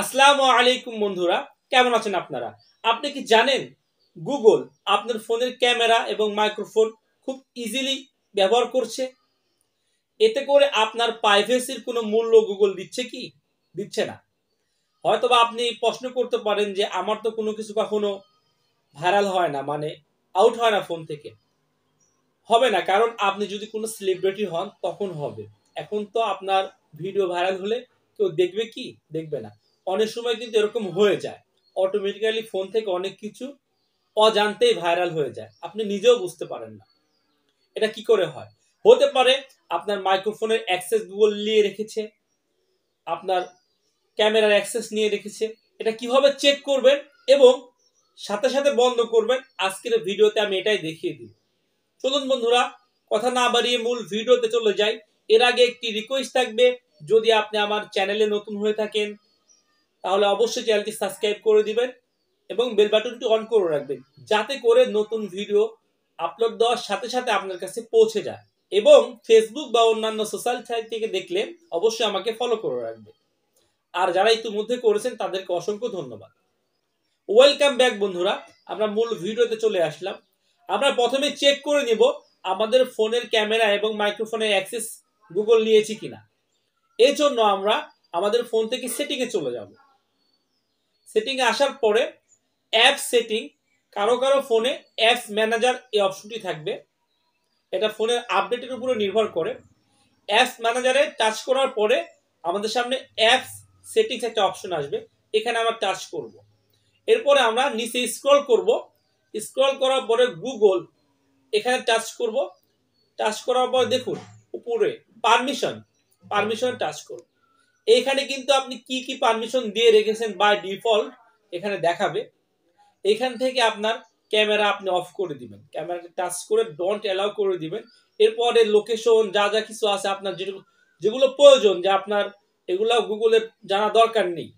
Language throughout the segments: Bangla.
আসসালাম আলাইকুম বন্ধুরা কেমন আছেন আপনারা আপনি কি জানেন গুগল আপনার ফোনের ক্যামেরা এবং মাইক্রোফোন খুব ইজিলি ব্যবহার করছে এতে করে আপনার প্রাইভেসির কোনো মূল্য গুগল দিচ্ছে কি দিচ্ছে না হয়তোবা আপনি প্রশ্ন করতে পারেন যে আমার তো কোনো কিছু কখনো ভাইরাল হয় না মানে আউট হয় না ফোন থেকে হবে না কারণ আপনি যদি কোনো সেলিব্রিটি হন তখন হবে এখন তো আপনার ভিডিও ভাইরাল হলে কেউ দেখবে কি দেখবে না অনেক সময় কিন্তু এরকম হয়ে যায় অটোমেটিক্যালি ফোন থেকে অনেক কিছু অজান্তেই ভাইরাল হয়ে যায় আপনি নিজেও বুঝতে পারেন না এটা কি করে হয় হতে পারে আপনার মাইক্রোফোনের অ্যাক্সেস গুগল নিয়ে রেখেছে আপনার ক্যামেরার অ্যাক্সেস নিয়ে রেখেছে এটা কিভাবে চেক করবেন এবং সাথে সাথে বন্ধ করবেন আজকের ভিডিওতে আমি এটাই দেখিয়ে দিই চলুন বন্ধুরা কথা না বাড়িয়ে মূল ভিডিওতে চলে যাই এর আগে একটি রিকোয়েস্ট থাকবে যদি আপনি আমার চ্যানেলে নতুন হয়ে থাকেন তাহলে অবশ্যই চ্যানেলটি সাবস্ক্রাইব করে দিবেন এবং বেল বাটনটি অন করে রাখবেন যাতে করে নতুন ভিডিও আপলোড দেওয়ার সাথে সাথে আপনার কাছে পৌঁছে যায় এবং ফেসবুক বা অন্যান্য সোশ্যাল সাইট থেকে দেখলে অবশ্যই আমাকে ফলো করে রাখবেন আর যারা ইতিমধ্যে করেছেন তাদেরকে অসংখ্য ধন্যবাদ ওয়েলকাম ব্যাক বন্ধুরা আমরা মূল ভিডিওতে চলে আসলাম আমরা প্রথমে চেক করে নিব আমাদের ফোনের ক্যামেরা এবং মাইক্রোফোনের অ্যাক্সেস গুগল নিয়েছি কিনা এর জন্য আমরা আমাদের ফোন থেকে সেটিংয়ে চলে যাব সেটিংয়ে আসার পরে অ্যাপ সেটিং কারো কারো ফোনে অ্যাপস ম্যানেজার এই অপশনটি থাকবে এটা ফোনের আপডেটের উপরে নির্ভর করে অ্যাপস ম্যানেজারে টাচ করার পরে আমাদের সামনে অ্যাপস সেটিংস একটা অপশন আসবে এখানে আমরা টাচ করব। এরপরে আমরা নিচে স্ক্রল করব স্ক্রল করার পরে গুগল এখানে টাচ করব টাচ করার পর দেখুন উপরে পারমিশন পারমিশন টাচ করব এখানে কিন্তু আপনি কি কি পারমিশন দিয়ে রেখেছেন বাই ডিফল্ট এখানে দেখাবে এখান থেকে আপনার ক্যামেরা আপনি অফ করে দিবেন ক্যামেরাকে টাচ করে ডোন্ট অ্যালাউ করে দিবেন এরপরে লোকেশন যা যা কিছু আছে আপনার যেগুলো যেগুলো প্রয়োজন যে আপনার এগুলা গুগলে জানা দরকার নেই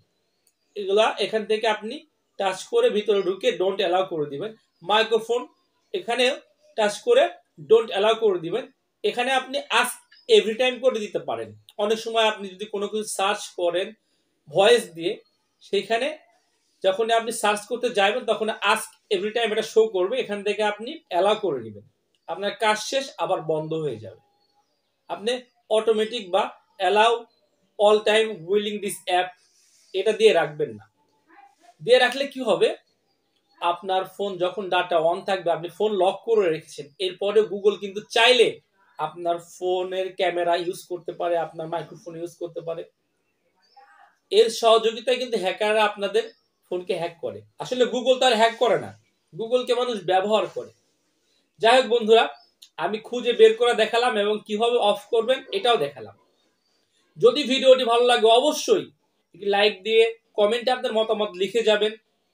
এগুলা এখান থেকে আপনি টাচ করে ভিতরে ঢুকে ডোন্ট অ্যালাউ করে দিবেন মাইক্রোফোন এখানে টাচ করে ডোন্ট অ্যালাউ করে দিবেন এখানে আপনি আস্ক এভরি টাইম করে দিতে পারেন অনেক সময় আপনি যদি কোনো কিছু সার্চ করেন ভয়েস দিয়ে সেখানে যখন আপনি সার্চ করতে যাবেন তখন আস্ক এভরি টাইম এটা শো করবে এখান থেকে আপনি অ্যালাউ করে নেবেন আপনার কাজ শেষ আবার বন্ধ হয়ে যাবে আপনি অটোমেটিক বা allow all time while using this app এটা দিয়ে রাখবেন না দিয়ে রাখলে কি হবে আপনার ফোন যখন ডাটা অন থাকবে আপনি ফোন লক করে রেখেছেন এরপরে গুগল কিন্তু চাইলে আপনার ফোনের ক্যামেরা ইউজ করতে পারে আপনার মাইক্রোফোন ইউজ করতে পারে এর সহযোগিতায় কিন্তু হ্যাকাররা আপনাদের ফোনকে হ্যাক করে আসলে গুগল তো আর হ্যাক করে না গুগলকে মানুষ ব্যবহার করে যাই হোক বন্ধুরা আমি খুঁজে বের করে দেখালাম এবং কিভাবে অফ করবেন এটাও দেখালাম যদি ভিডিওটি ভালো লাগে অবশ্যই লাইক দিয়ে কমেন্টে আপনার মতামত লিখে যাবেন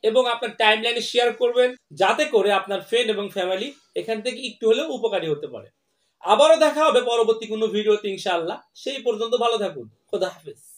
এবং আপনার টাইম লাইনে শেয়ার করবেন যাতে করে আপনার ফ্রেন্ড এবং ফ্যামিলি এখান থেকে একটু হলেও উপকারী হতে পারে আবারও দেখা হবে পরবর্তী কোনো ভিডিওতে ইনশাআল্লাহ সেই পর্যন্ত ভালো থাকুন খোদা হাফেজ